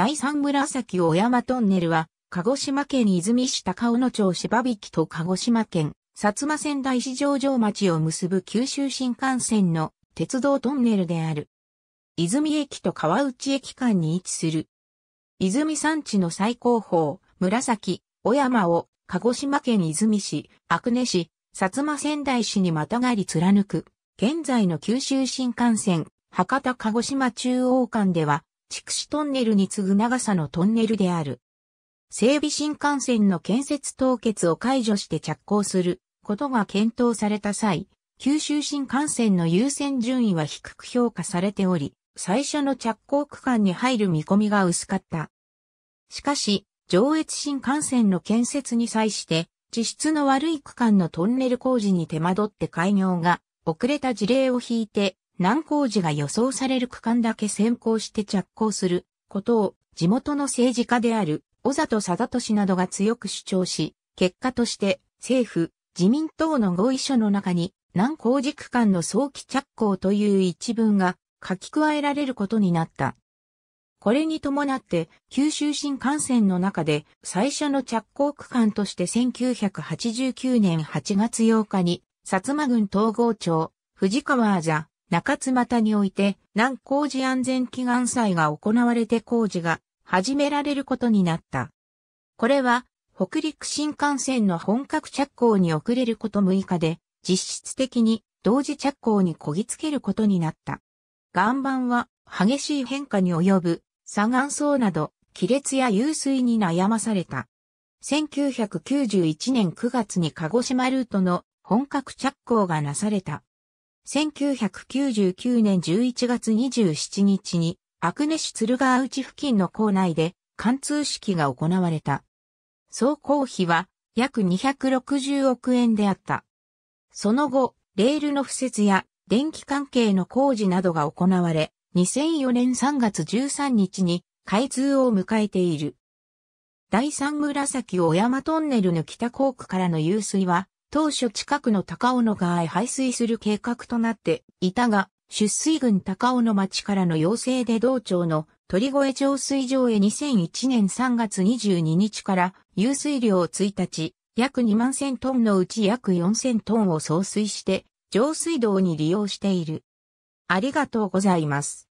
第三紫小山トンネルは、鹿児島県泉市高尾野町芝引と鹿児島県、薩摩川内市上場町を結ぶ九州新幹線の鉄道トンネルである。泉駅と川内駅間に位置する。泉山地の最高峰、紫、小山を、鹿児島県泉市、阿久根市、薩摩川内市にまたがり貫く、現在の九州新幹線、博多鹿児島中央間では、筑紫トンネルに次ぐ長さのトンネルである。整備新幹線の建設凍結を解除して着工することが検討された際、九州新幹線の優先順位は低く評価されており、最初の着工区間に入る見込みが薄かった。しかし、上越新幹線の建設に際して、地質の悪い区間のトンネル工事に手間取って開業が遅れた事例を引いて、難工事が予想される区間だけ先行して着工することを地元の政治家である小里貞俊などが強く主張し、結果として政府、自民党の合意書の中に難工事区間の早期着工という一文が書き加えられることになった。これに伴って九州新幹線の中で最初の着工区間として1989年8月8日に薩摩郡統合町藤川あざ中津又において、南工事安全祈願祭が行われて工事が始められることになった。これは、北陸新幹線の本格着工に遅れること6日で、実質的に同時着工にこぎつけることになった。岩盤は激しい変化に及ぶ、砂岩層など、亀裂や湧水に悩まされた。1991年9月に鹿児島ルートの本格着工がなされた。1999年11月27日に、アクネ市鶴川内付近の港内で、貫通式が行われた。総工費は、約260億円であった。その後、レールの敷設や電気関係の工事などが行われ、2004年3月13日に開通を迎えている。第三紫小山トンネルの北港区からの湧水は、当初近くの高尾の川へ排水する計画となっていたが、出水郡高尾の町からの要請で道庁の鳥越浄水場へ2001年3月22日から湧水量1日、約2万千トンのうち約4千トンを送水して、浄水道に利用している。ありがとうございます。